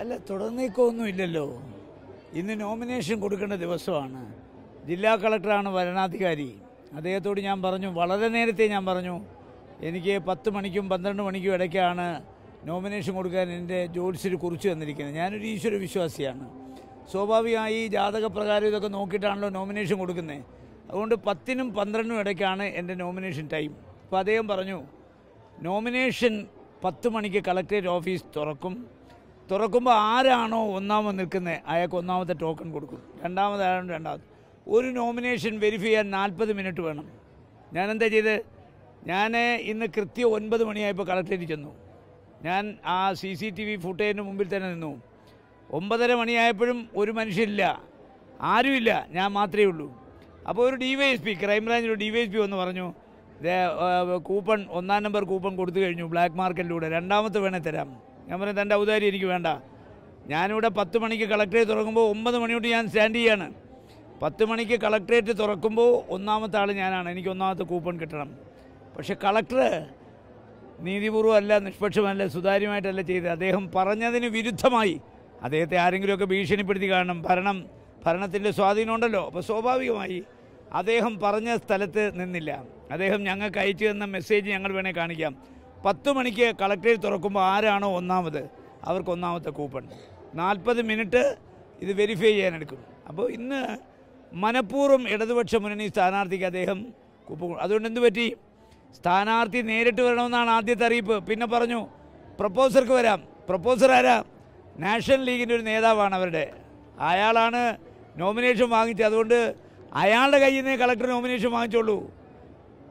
അല്ല തുടർന്നേക്കൊന്നും ഇല്ലല്ലോ ഇന്ന് നോമിനേഷൻ കൊടുക്കേണ്ട ദിവസമാണ് ജില്ലാ കളക്ടറാണ് വരണാധികാരി അദ്ദേഹത്തോട് ഞാൻ പറഞ്ഞു വളരെ നേരത്തെ ഞാൻ പറഞ്ഞു എനിക്ക് പത്ത് മണിക്കും പന്ത്രണ്ട് മണിക്കും ഇടയ്ക്കാണ് നോമിനേഷൻ കൊടുക്കാൻ എൻ്റെ ജോലിസിൽ കുറിച്ച് തന്നിരിക്കുന്നത് ഞാനൊരു ഈശ്വര വിശ്വാസിയാണ് സ്വാഭാവികമായി ജാതകപ്രകാരം ഇതൊക്കെ നോക്കിയിട്ടാണല്ലോ നോമിനേഷൻ കൊടുക്കുന്നത് അതുകൊണ്ട് പത്തിനും പന്ത്രണ്ടിനും ഇടയ്ക്കാണ് എൻ്റെ നോമിനേഷൻ ടൈം അപ്പോൾ അദ്ദേഹം പറഞ്ഞു നോമിനേഷൻ പത്ത് മണിക്ക് കളക്ടറേറ്റ് ഓഫീസ് തുറക്കും തുറക്കുമ്പോൾ ആരാണോ ഒന്നാമത് നിൽക്കുന്നത് അയാൾക്ക് ഒന്നാമത്തെ ടോക്കൺ കൊടുക്കും രണ്ടാമത് ആരാണോ രണ്ടാമത് ഒരു നോമിനേഷൻ വെരിഫൈ ചെയ്യാൻ നാൽപ്പത് മിനിറ്റ് വേണം ഞാനെന്താ ചെയ്ത് ഞാൻ ഇന്ന് കൃത്യം ഒൻപത് മണിയായപ്പോൾ കളക്ടറേറ്റ് ചെന്നു ഞാൻ ആ സി സി ടി വി ഫുട്ടേജിന് മുമ്പിൽ തന്നെ നിന്നു ഒമ്പതര മണിയായപ്പോഴും ഒരു മനുഷ്യരില്ല ആരുമില്ല ഞാൻ മാത്രമേ ഉള്ളൂ അപ്പോൾ ഒരു D Y S P crime branch ഒരു ഡി വൈ എസ് പി ഒന്ന് പറഞ്ഞു കൂപ്പൺ ഒന്നാം നമ്പർ കൂപ്പൺ കൊടുത്തു കഴിഞ്ഞു ബ്ലാക്ക് മാർക്കറ്റിലൂടെ രണ്ടാമത്തെ വേണേൽ തരാം ഞാൻ പറഞ്ഞു തൻ്റെ ഔദാര്യം എനിക്ക് വേണ്ട ഞാനിവിടെ പത്ത് മണിക്ക് കളക്ടറേറ്റ് തുറക്കുമ്പോൾ ഒമ്പത് മണിയോട്ട് ഞാൻ സ്റ്റാൻഡ് ചെയ്യാണ് പത്ത് മണിക്ക് കളക്ടറേറ്റ് തുറക്കുമ്പോൾ ഒന്നാമത്തെ ആൾ ഞാനാണ് എനിക്ക് ഒന്നാമത്തെ കൂപ്പൺ കിട്ടണം പക്ഷെ കളക്ടർ നീതിപൂർവ്വമല്ല നിഷ്പക്ഷമല്ല സുതാര്യമായിട്ടല്ല ചെയ്തത് അദ്ദേഹം പറഞ്ഞതിന് വിരുദ്ധമായി അദ്ദേഹത്തെ ആരെങ്കിലുമൊക്കെ ഭീഷണിപ്പെടുത്തി കാണണം ഭരണം ഭരണത്തിൻ്റെ സ്വാധീനമുണ്ടല്ലോ അപ്പോൾ സ്വാഭാവികമായി അദ്ദേഹം പറഞ്ഞ സ്ഥലത്ത് നിന്നില്ല അദ്ദേഹം ഞങ്ങൾക്ക് അയച്ചു തന്ന മെസ്സേജ് ഞങ്ങൾ വേണേൽ കാണിക്കാം പത്ത് മണിക്ക് കളക്ടറേറ്റ് തുറക്കുമ്പോൾ ആരാണോ ഒന്നാമത് അവർക്ക് ഒന്നാമത്തെ കൂപ്പൺ നാൽപ്പത് മിനിറ്റ് ഇത് വെരിഫൈ ചെയ്യാനെടുക്കും അപ്പോൾ ഇന്ന് മനഃപൂർവ്വം ഇടതുപക്ഷ മുന്നണി സ്ഥാനാർത്ഥിക്ക് അദ്ദേഹം കൂപ്പൺ അതുകൊണ്ട് എന്ത് പറ്റി സ്ഥാനാർത്ഥി നേരിട്ട് വരണമെന്നാണ് ആദ്യത്തെ അറിയിപ്പ് പിന്നെ പറഞ്ഞു പ്രപ്പോസർക്ക് വരാം പ്രപ്പോസർ ആരാ നാഷണൽ ലീഗിൻ്റെ ഒരു നേതാവാണ് അവരുടെ അയാളാണ് നോമിനേഷൻ വാങ്ങിച്ചത് അതുകൊണ്ട് അയാളുടെ കയ്യിൽ നിന്നേ കളക്ടർ നോമിനേഷൻ വാങ്ങിച്ചോളൂ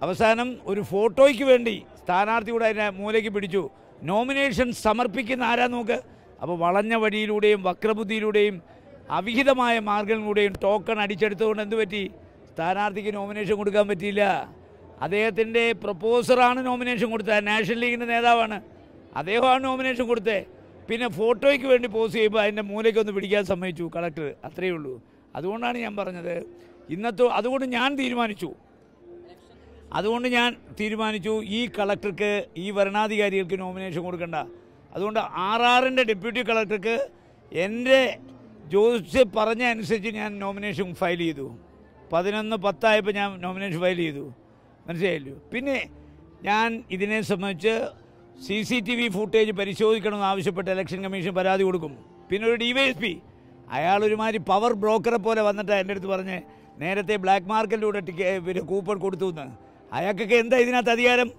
അവസാനം ഒരു ഫോട്ടോയ്ക്ക് വേണ്ടി സ്ഥാനാർത്ഥിയുടെ അതിനെ മൂലയ്ക്ക് പിടിച്ചു നോമിനേഷൻ സമർപ്പിക്കുന്ന ആരാ നോക്ക് അപ്പോൾ വളഞ്ഞ വഴിയിലൂടെയും വക്രബുദ്ധിയിലൂടെയും അവിഹിതമായ മാർഗങ്ങളിലൂടെയും ടോക്കൺ അടിച്ചെടുത്തുകൊണ്ട് എന്ത് പറ്റി സ്ഥാനാർത്ഥിക്ക് നോമിനേഷൻ കൊടുക്കാൻ പറ്റിയില്ല അദ്ദേഹത്തിൻ്റെ പ്രപ്പോസറാണ് നോമിനേഷൻ കൊടുത്തത് നാഷണൽ ലീഗിൻ്റെ നേതാവാണ് അദ്ദേഹമാണ് നോമിനേഷൻ കൊടുത്തത് പിന്നെ ഫോട്ടോയ്ക്ക് വേണ്ടി പോസ് ചെയ്യുമ്പോൾ അതിൻ്റെ ഒന്ന് പിടിക്കാൻ സമ്മതിച്ചു കളക്ടർ അത്രയേ ഉള്ളൂ അതുകൊണ്ടാണ് ഞാൻ പറഞ്ഞത് ഇന്നത്തെ അതുകൊണ്ട് ഞാൻ തീരുമാനിച്ചു അതുകൊണ്ട് ഞാൻ തീരുമാനിച്ചു ഈ കളക്ടർക്ക് ഈ ഭരണാധികാരികൾക്ക് നോമിനേഷൻ കൊടുക്കണ്ട അതുകൊണ്ട് ആർ ആറിൻ്റെ ഡെപ്യൂട്ടി കളക്ടർക്ക് എൻ്റെ ജോസ് പറഞ്ഞ അനുസരിച്ച് ഞാൻ നോമിനേഷൻ ഫയൽ ചെയ്തു പതിനൊന്ന് പത്തായപ്പോൾ ഞാൻ നോമിനേഷൻ ഫയൽ ചെയ്തു മനസ്സിലായല്ലോ പിന്നെ ഞാൻ ഇതിനെ സംബന്ധിച്ച് C C T V footage പരിശോധിക്കണമെന്ന് ആവശ്യപ്പെട്ട് ഇലക്ഷൻ കമ്മീഷൻ പരാതി കൊടുക്കും പിന്നെ ഒരു ഡി വൈ എസ് പി അയാൾ പവർ ബ്രോക്കറെ പോലെ വന്നിട്ട് എൻ്റെ അടുത്ത് പറഞ്ഞ് നേരത്തെ ബ്ലാക്ക് മാർക്കറ്റിലൂടെ ടിക്കറ്റ് കൂപ്പൺ കൊടുത്തു എന്ന് അയാൾക്കൊക്കെ എന്താ ഇതിനകത്ത് അധികാരം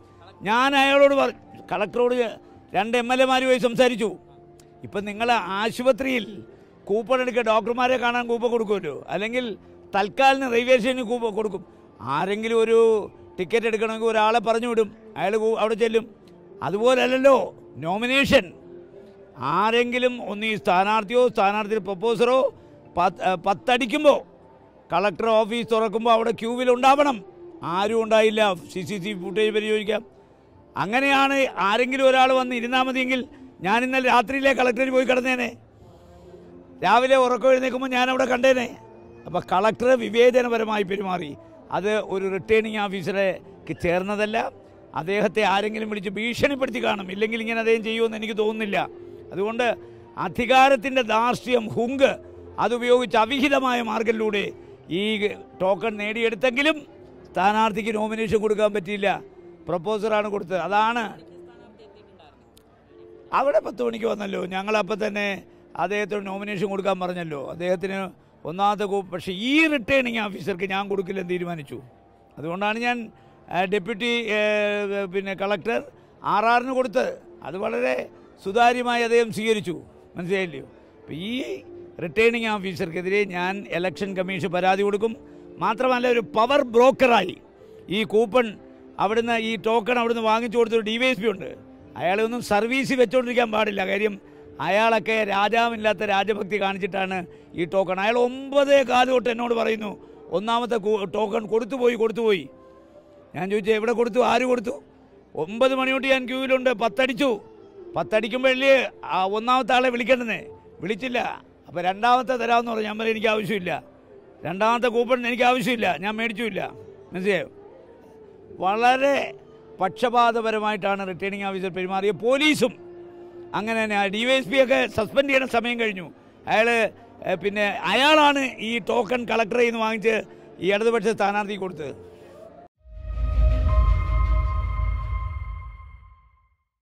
ഞാൻ അയാളോട് പറ കളക്ടറോട് രണ്ട് എം എൽ എമാരുമായി സംസാരിച്ചു ഇപ്പം നിങ്ങൾ ആശുപത്രിയിൽ കൂപ്പൺ എടുക്കുക ഡോക്ടർമാരെ കാണാൻ കൂപ്പൺ കൊടുക്കുമല്ലോ അല്ലെങ്കിൽ തൽക്കാലിന് റെയിൽവേ സ്റ്റേഷനിൽ കൂപ്പൺ കൊടുക്കും ആരെങ്കിലും ഒരു ടിക്കറ്റ് എടുക്കണമെങ്കിൽ ഒരാളെ പറഞ്ഞു വിടും അയാൾ അവിടെ ചെല്ലും അതുപോലല്ലോ നോമിനേഷൻ ആരെങ്കിലും ഒന്ന് ഈ സ്ഥാനാർത്ഥിയോ സ്ഥാനാർത്ഥി പ്രപ്പോസറോ പത്തടിക്കുമ്പോൾ കളക്ടർ ഓഫീസ് തുറക്കുമ്പോൾ അവിടെ ക്യൂവിൽ ഉണ്ടാവണം ആരും ഉണ്ടായില്ല C C T V footage പരിശോധിക്കാം അങ്ങനെയാണ് ആരെങ്കിലും ഒരാൾ വന്ന് ഇരുന്നാൽ മതിയെങ്കിൽ ഞാൻ ഇന്നലെ രാത്രിയിലെ കളക്ടറിൽ പോയി കിടന്നേനെ രാവിലെ ഉറക്കം എഴുന്നേക്കുമ്പോൾ ഞാൻ അവിടെ കണ്ടേനെ അപ്പോൾ കളക്ടർ വിവേചനപരമായി പെരുമാറി അത് ഒരു റിട്ടേണിംഗ് ഓഫീസറേക്ക് ചേർന്നതല്ല അദ്ദേഹത്തെ ആരെങ്കിലും വിളിച്ച് ഭീഷണിപ്പെടുത്തി കാണും ഇല്ലെങ്കിൽ ഇങ്ങനെ അദ്ദേഹം ചെയ്യുമെന്ന് എനിക്ക് തോന്നുന്നില്ല അതുകൊണ്ട് അധികാരത്തിൻ്റെ ദാർഷ്ട്യം ഹുങ്ക് അതുപയോഗിച്ച് അവിഹിതമായ മാർഗത്തിലൂടെ ഈ ടോക്കൺ നേടിയെടുത്തെങ്കിലും സ്ഥാനാർത്ഥിക്ക് നോമിനേഷൻ കൊടുക്കാൻ പറ്റിയില്ല പ്രപ്പോസറാണ് കൊടുത്തത് അതാണ് അവിടെ പത്ത് മണിക്ക് വന്നല്ലോ ഞങ്ങളപ്പോൾ തന്നെ അദ്ദേഹത്തിന് നോമിനേഷൻ കൊടുക്കാൻ പറഞ്ഞല്ലോ അദ്ദേഹത്തിന് ഒന്നാമത്തെ പക്ഷേ ഈ റിട്ടേണിങ് ഓഫീസർക്ക് ഞാൻ കൊടുക്കില്ലെന്ന് തീരുമാനിച്ചു അതുകൊണ്ടാണ് ഞാൻ ഡെപ്യൂട്ടി പിന്നെ കളക്ടർ ആർ ആറിന് കൊടുത്തത് അത് വളരെ സുതാര്യമായി അദ്ദേഹം സ്വീകരിച്ചു മനസ്സിലായില്ലയോ അപ്പോൾ ഈ റിട്ടേണിങ് ഓഫീസർക്കെതിരെ ഞാൻ ഇലക്ഷൻ കമ്മീഷൻ പരാതി കൊടുക്കും മാത്രമല്ല ഒരു പവർ ബ്രോക്കറായി ഈ കൂപ്പൺ അവിടുന്ന് ഈ ടോക്കൺ അവിടുന്ന് വാങ്ങിച്ചു കൊടുത്തൊരു ഡി വൈ എസ് പി ഉണ്ട് അയാളൊന്നും സർവീസ് വെച്ചുകൊണ്ടിരിക്കാൻ പാടില്ല കാര്യം അയാളൊക്കെ രാജാവില്ലാത്ത രാജഭക്തി കാണിച്ചിട്ടാണ് ഈ ടോക്കൺ അയാൾ ഒമ്പതേ കാല് തൊട്ട് എന്നോട് പറയുന്നു ഒന്നാമത്തെ ടോക്കൺ കൊടുത്തുപോയി കൊടുത്തുപോയി ഞാൻ ചോദിച്ചു എവിടെ കൊടുത്തു ആര് കൊടുത്തു ഒമ്പത് മണിയോട്ട് ഞാൻ ക്യൂവിലുണ്ട് പത്തടിച്ചു പത്തടിക്കുമ്പോഴേ ഒന്നാമത്തെ ആളെ വിളിക്കണ്ടെന്നേ വിളിച്ചില്ല അപ്പോൾ രണ്ടാമത്തെ തരാമെന്ന് പറഞ്ഞു ഞാൻ എനിക്ക് ആവശ്യമില്ല രണ്ടാമത്തെ കൂപ്പൺ എനിക്ക് ആവശ്യമില്ല ഞാൻ മേടിച്ചുമില്ല മനസ്സിലായോ വളരെ പക്ഷപാതപരമായിട്ടാണ് റിട്ടേണിംഗ് ഓഫീസർ പെരുമാറിയ പോലീസും അങ്ങനെ തന്നെ ഡി വൈ എസ് പി ഒക്കെ സസ്പെൻഡ് ചെയ്യണ സമയം കഴിഞ്ഞു അയാൾ പിന്നെ അയാളാണ് ഈ ടോക്കൺ കളക്ടറേന്ന് വാങ്ങിച്ച് ഈ ഇടതുപക്ഷ സ്ഥാനാർത്ഥി കൊടുത്തത്